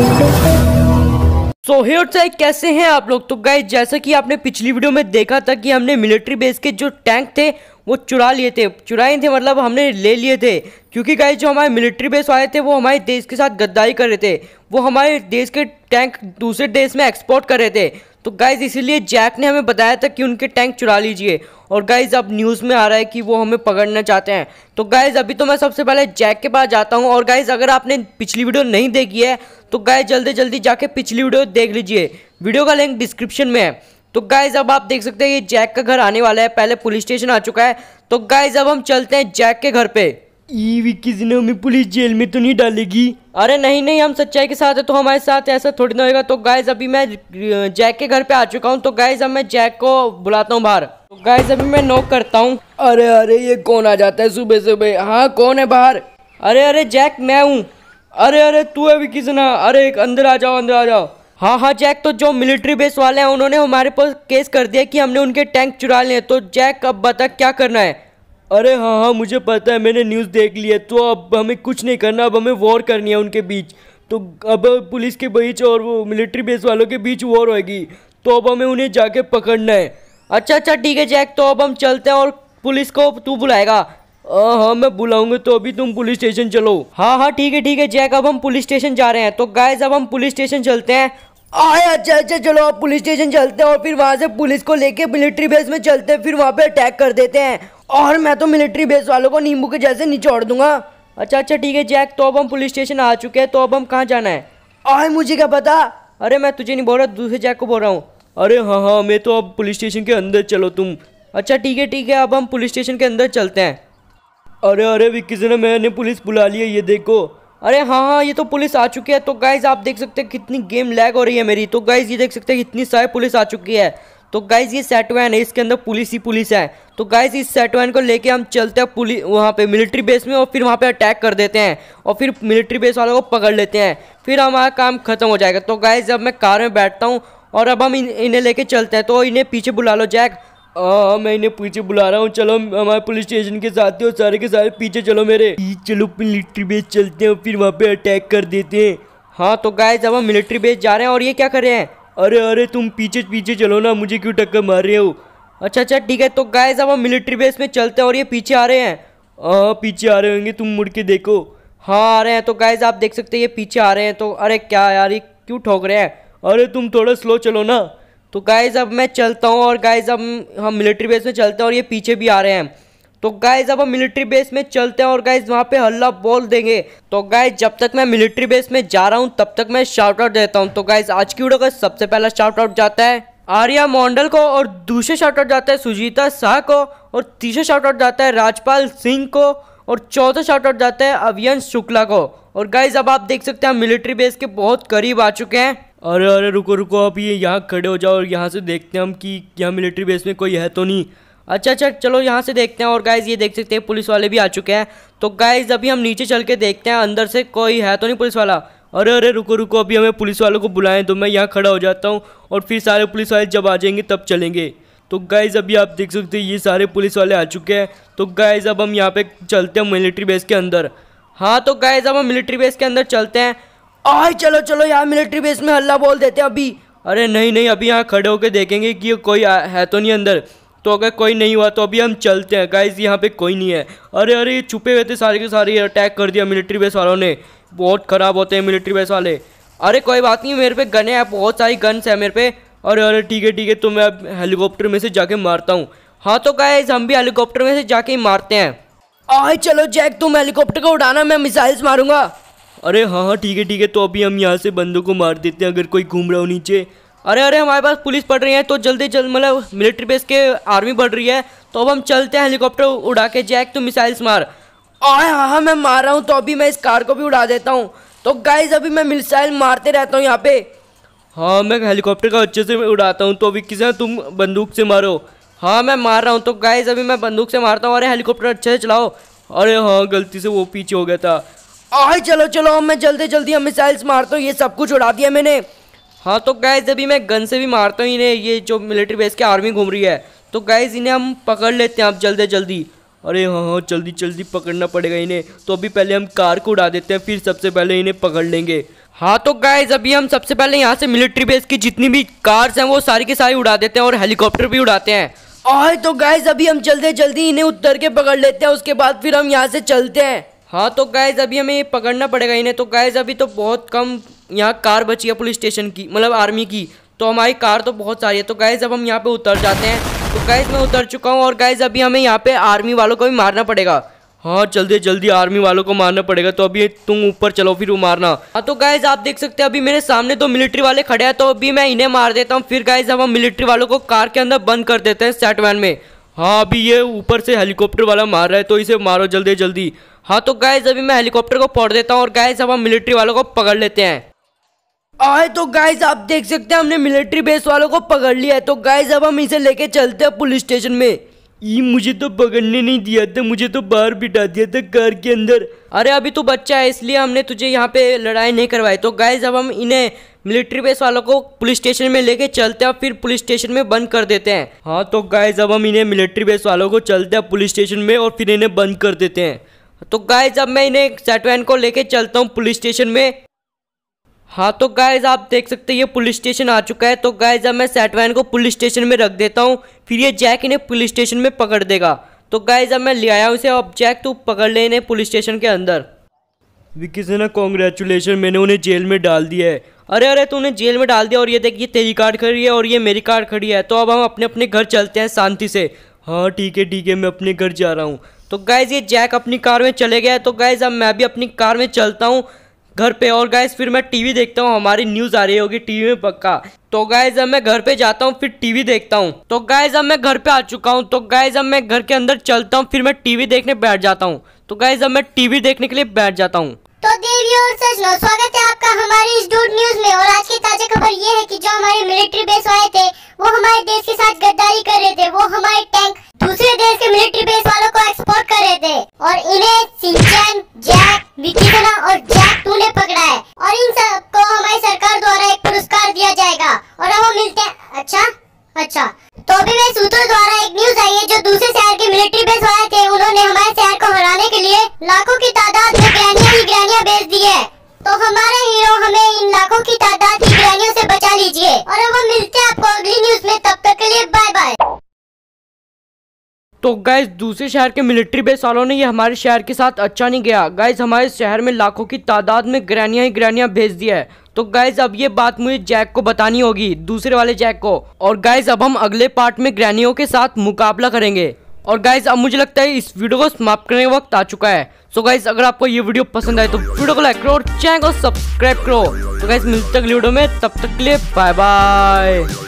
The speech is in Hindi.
सो so हेयर कैसे हैं आप लोग तो गाय जैसा कि आपने पिछली वीडियो में देखा था कि हमने मिलिट्री बेस के जो टैंक थे वो चुरा लिए थे चुराए थे मतलब हमने ले लिए थे क्योंकि गाय जो हमारे मिलिट्री बेस वाले थे वो हमारे देश के साथ गद्दारी कर रहे थे वो हमारे देश के टैंक दूसरे देश में एक्सपोर्ट कर रहे थे तो गाइज़ इसीलिए जैक ने हमें बताया था कि उनके टैंक चुरा लीजिए और गाइज़ अब न्यूज़ में आ रहा है कि वो हमें पकड़ना चाहते हैं तो गाइज़ अभी तो मैं सबसे पहले जैक के पास जाता हूँ और गाइज़ अगर आपने पिछली वीडियो नहीं देखी है तो गाइज जल्दी जल्दी जाके पिछली वीडियो देख लीजिए वीडियो का लिंक डिस्क्रिप्शन में है तो गाइज अब आप देख सकते हैं ये जैक का घर आने वाला है पहले पुलिस स्टेशन आ चुका है तो गाइज अब हम चलते हैं जैक के घर पर ईवी किसी ने हमें पुलिस जेल में तो नहीं डालेगी अरे नहीं नहीं हम सच्चाई के साथ है तो हमारे साथ ऐसा थोड़ी ना होगा तो गाइज अभी मैं जैक के घर पे आ चुका हूँ तो गाइज अब मैं जैक को बुलाता हूँ बाहर तो गाइज अभी मैं नोक करता हूँ अरे अरे ये कौन आ जाता है सुबह सुबह हाँ कौन है बाहर अरे अरे जैक मैं हूँ अरे अरे तू है विकी सिन्हा अरे अंदर आ जाओ अंदर आ जाओ हाँ हाँ जैक तो जो मिलिट्री बेस वाले हैं उन्होंने हमारे पास केस कर दिया कि हमने उनके टैंक चुरा लिए तो जैक अब बता क्या करना है अरे हाँ हाँ मुझे पता है मैंने न्यूज़ देख लिया तो अब हमें कुछ नहीं करना अब हमें वॉर करनी है उनके बीच तो अब पुलिस के बीच और वो मिलिट्री बेस वालों के बीच वॉर होगी तो अब हमें उन्हें जाके पकड़ना है अच्छा अच्छा ठीक है जैक तो अब हम चलते हैं और पुलिस को तू बुलाएगा हाँ हाँ मैं बुलाऊंगा तो अभी तुम पुलिस स्टेशन चलो हाँ हाँ ठीक है ठीक है जैक अब हम पुलिस स्टेशन जा रहे हैं तो गाइज अब हम पुलिस स्टेशन चलते हैं आए अच्छा अच्छा चलो आप पुलिस स्टेशन चलते हैं और फिर वहाँ से पुलिस को लेके मिलिट्री बेस में चलते हैं फिर वहाँ पे अटैक कर देते हैं और मैं तो मिलिट्री बेस वालों को नींबू के जैसे निचोड़ दूंगा अच्छा अच्छा ठीक है जैक तो अब हम पुलिस स्टेशन आ चुके हैं तो अब हम कहाँ जाना है और मुझे क्या पता अरे मैं तुझे नहीं बोल रहा दूसरे जैक को बोल रहा हूँ अरे हाँ हाँ मैं तो अब पुलिस स्टेशन के अंदर चलो तुम अच्छा ठीक है ठीक है अब हम पुलिस स्टेशन के अंदर चलते हैं अरे अरे विक्की से मैंने पुलिस बुला लिया ये देखो अरे हाँ हाँ ये तो पुलिस आ चुकी है तो गाइज आप देख सकते हैं कितनी गेम लैग हो रही है मेरी तो गाइज ये देख सकते हैं कितनी सारी पुलिस आ चुकी है तो गाइज ये सेटवैन है इसके अंदर पुलिस ही पुलिस है तो गाइज इस सेटवैन को लेके हम चलते हैं पुलिस वहाँ पे मिलिट्री बेस में और फिर वहाँ पे अटैक कर देते हैं और फिर मिलिट्री बेस वालों को पकड़ लेते हैं फिर हमारा काम खत्म हो जाएगा तो गाइज अब मैं कार में बैठता हूँ और अब हम इन्हें लेके चलते हैं तो इन्हें पीछे बुला लो जैक हाँ मैं इन्हें पीछे बुला रहा हूँ चलो हमारे पुलिस स्टेशन के साथ और सारे के सारे पीछे चलो मेरे चलो मिलिट्री बेस चलते हैं फिर वहाँ पे अटैक कर देते हैं हाँ तो गाय जब हम मिलिट्री बेस जा रहे हैं और ये क्या कर रहे हैं अरे अरे तुम पीछे पीछे चलो ना मुझे क्यों टक्कर मार रहे हो अच्छा अच्छा ठीक है तो गाइज अब हम मिलिट्री बेस में चलते हैं और ये पीछे आ रहे हैं हाँ पीछे आ रहे होंगे तुम मुड़ के देखो हाँ आ रहे हैं तो गाइज आप देख सकते हैं ये पीछे आ रहे हैं तो अरे क्या यार ये क्यों ठोक रहे हैं अरे तुम थोड़ा स्लो चलो ना तो गाइज अब मैं चलता हूँ और गाइज अब हम मिलिट्री बेस में चलते हैं और ये पीछे भी आ रहे हैं तो गाइज अब हम मिलिट्री बेस में चलते हैं और गाइज वहाँ पे हल्ला बोल देंगे तो गाइज जब तक मैं मिलिट्री बेस में जा रहा हूँ तब तक मैं शार्ट आउट देता हूँ तो गाइज आज की वीडियो का सबसे पहला शार्ट आउट जाता है आर्या मोंडल को और दूसरे शार्ट आउट जाता है सुजीता शाह को और तीसरा शार्ट आउट जाता है राजपाल सिंह को और चौथा शार्ट आउट जाता है अवियंश शुक्ला को और गाइज अब आप देख सकते हैं मिलिट्री बेस के बहुत करीब आ चुके हैं अरे अरे रुको रुको आप ये यहाँ खड़े हो जाओ और यहाँ से देखते हैं हम कि यहाँ मिलिट्री बेस में कोई है तो नहीं अच्छा अच्छा चलो यहाँ से देखते हैं और गाइज ये देख सकते हैं पुलिस वाले भी आ चुके हैं तो गाइज अभी हम नीचे चल के देखते हैं अंदर से कोई है तो नहीं पुलिस वाला अरे अरे रुको रुको अभी हमें पुलिस वालों को बुलाएं तो मैं यहाँ खड़ा हो जाता हूँ और फिर सारे पुलिस वाले जब आ जाएंगे तब चलेंगे तो गाइज अभी आप देख सकते हैं ये सारे पुलिस वाले आ चुके हैं तो गाइज अब हम यहाँ पे चलते हैं मिलिट्री बेस के अंदर हाँ तो गाइज अब हम मिलिट्री बेस के अंदर चलते हैं आए चलो चलो यहाँ मिलिट्री बेस में हल्ला बोल देते हैं अभी अरे नहीं नहीं अभी यहाँ खड़े होकर देखेंगे कि कोई है तो नहीं अंदर तो अगर कोई नहीं हुआ तो अभी हम चलते हैं गाइज यहाँ पे कोई नहीं है अरे अरे छुपे हुए थे सारे के सारे अटैक कर दिया मिलिट्री बेस वालों ने बहुत ख़राब होते हैं मिलिट्री बेस वाले अरे कोई बात नहीं मेरे पे गने हैं बहुत सारी गन्स हैं मेरे पे अरे अरे ठीक है ठीक है तो मैं अब हेलीकॉप्टर में से जाके मारता हूँ हाँ तो गाइज हम भी हेलीकॉप्टर में से जाके ही मारते हैं आए चलो जैक तुम हेलीकॉप्टर को उड़ाना मैं मिसाइल्स मारूंगा अरे हाँ हाँ ठीक है ठीक है तो अभी हम यहाँ से बंदों को मार देते हैं अगर कोई घूम रहा हो नीचे अरे अरे हमारे पास पुलिस पड़ रही है तो जल्दी जल्द मतलब मिलिट्री बेस के आर्मी बढ़ रही है तो अब हम चलते हैं हेलीकॉप्टर उड़ा के जैक तो मिसाइल्स मार और हाँ हाँ मैं मार रहा हूँ तो अभी मैं इस कार को भी उड़ा देता हूँ तो गाइज अभी मैं मिसाइल मारते रहता हूँ यहाँ पे हाँ मैं हेलीकॉप्टर का अच्छे से उड़ाता हूँ तो अभी किसे तुम बंदूक से मारो हाँ मैं मार रहा हूँ तो गाइज अभी मैं बंदूक से मारता हूँ अरे हेलीकॉप्टर अच्छे से चलाओ अरे हाँ गलती से वो पीछे हो गया था आए चलो चलो मैं जल्दी जल्दी हम मिसाइल्स मारता हूँ ये सब कुछ उड़ा दिया मैंने हाँ तो गैस अभी मैं गन से भी मारता हूँ इन्हें ये जो मिलिट्री बेस की आर्मी घूम रही है तो गैस इन्हें हम पकड़ लेते हैं आप जल्दी जल्दी अरे हाँ हाँ जल्दी जल्दी पकड़ना पड़ेगा इन्हें तो अभी पहले हम कार को उड़ा देते हैं फिर सबसे पहले इन्हें पकड़ लेंगे हाँ तो गाइज अभी हम सबसे पहले यहाँ से मिलिट्री बेस की जितनी भी कार्स हैं वो सारी के सारी उड़ा देते हैं और हेलीकॉप्टर भी उड़ाते हैं और तो गाइज अभी हम जल्दी जल्दी इन्हें उतर के पकड़ लेते हैं उसके बाद फिर हम यहाँ से चलते हैं हाँ तो गायज अभी हमें पकड़ना पड़ेगा इन्हें तो गैज़ अभी तो बहुत कम यहाँ कार बची है पुलिस स्टेशन की मतलब आर्मी की तो हमारी कार तो बहुत सारी है तो गैज़ अब हम यहाँ पे उतर जाते हैं तो गैज़ मैं उतर चुका हूँ और गैज़ अभी हमें यहाँ पे आर्मी वालों को भी मारना पड़ेगा हाँ जल्दी जल्दी आर्मी वालों को मारना पड़ेगा तो अभी तुम ऊपर चलो फिर मारना हाँ तो गायज आप देख सकते हैं अभी मेरे सामने दो मिलिट्री वाले खड़े हैं तो अभी मैं इन्हें मार देता हूँ फिर गायज अब हम मिलिट्री वालों को कार के अंदर बंद कर देते हैं सेट वैन में हाँ अभी ये ऊपर से हेलीकॉप्टर वाला मार रहा है तो इसे मारो जल्दी जल्दी हाँ तो गाइज अभी मैं हेलीकॉप्टर को पोड़ देता हूँ और गाइज अब हम मिलिट्री वालों को पकड़ लेते हैं आए तो गाइज आप देख सकते हैं हमने मिलिट्री बेस वालों को पकड़ लिया है तो गाइज अब हम इसे लेके चलते हैं पुलिस स्टेशन में ये मुझे तो पकड़ने नहीं दिया था मुझे तो बाहर बिठा दिया था कार के अंदर अरे अभी तो बच्चा है इसलिए हमने तुझे यहाँ पे लड़ाई नहीं करवाई तो गाइज अब हम इन्हें मिलिट्री बेस वालों को पुलिस स्टेशन में लेके चलते हैं फिर पुलिस स्टेशन में बंद कर देते हैं हाँ तो गाइज अब हम इन्हें मिलिट्री बेस वालों को चलते हैं पुलिस स्टेशन में और फिर इन्हें बंद कर देते हैं तो गाइज अब मैं इन्हें सेटवैन को लेके चलता हूँ पुलिस स्टेशन में हाँ तो गाइज आप देख सकते हैं ये पुलिस स्टेशन आ चुका है तो गाइज अब मैं सेटवैन को पुलिस स्टेशन में रख देता हूँ फिर ये जैक इन्हें पुलिस स्टेशन में पकड़ देगा तो गाइज अब मैं ले आया हूँ इसे अब जैक तो पकड़ ले इन्हें पुलिस स्टेशन के अंदर विकी से ना कॉन्ग्रेचुलेशन मैंने उन्हें जेल में डाल दिया है अरे अरे उन्हें जेल में डाल दिया और ये देखिए तेरी कार खड़ी है और ये मेरी कार खड़ी है तो अब हम अपने अपने घर चलते हैं शांति से हाँ ठीक है ठीक है मैं अपने घर जा रहा हूँ तो गैज़ ये जैक अपनी कार में चले गया है तो गैज़ अब मैं भी अपनी कार में चलता हूँ घर पे और गैस फिर मैं टीवी देखता हूँ हमारी न्यूज़ आ रही होगी टीवी में पक्का तो गैस अब मैं घर पे जाता हूँ फिर टीवी देखता हूँ तो गैस अब मैं घर पे आ चुका हूँ तो गैस अब मैं घर के अंदर चलता हूँ फिर मैं टीवी देखने बैठ जाता हूँ तो गैस अब मैं टीवी देखने के लिए बैठ जाता हूँ तो देवी और सजनो स्वागत है आपका हमारे इस डूड न्यूज में और आज की ताजा खबर ये है कि जो हमारे मिलिट्री बेस आए थे वो हमारे देश के साथ गद्दारी कर रहे थे वो हमारे टैंक दूसरे कीजिए और अब मिलते हैं आपको अगली न्यूज में तब तक के लिए बाय बाय तो गैस दूसरे शहर के मिलिट्री बेस वालों ने ये हमारे शहर के साथ अच्छा नहीं गया गैस हमारे शहर में लाखों की तादाद में ग्रहणियाँ ही ग्रहणिया भेज दिया है तो गैस अब ये बात मुझे जैक को बतानी होगी दूसरे वाले जैक को और गैस अब हम अगले पार्ट में ग्रहणियों के साथ मुकाबला करेंगे और गाइज अब मुझे लगता है इस वीडियो को समाप्त करने का वक्त आ चुका है सो so गाइज अगर आपको ये वीडियो पसंद आए तो वीडियो को लाइक करो और चैनल को सब्सक्राइब करो तो गाइज मिलते अगले वीडियो में तब तक के लिए बाय बाय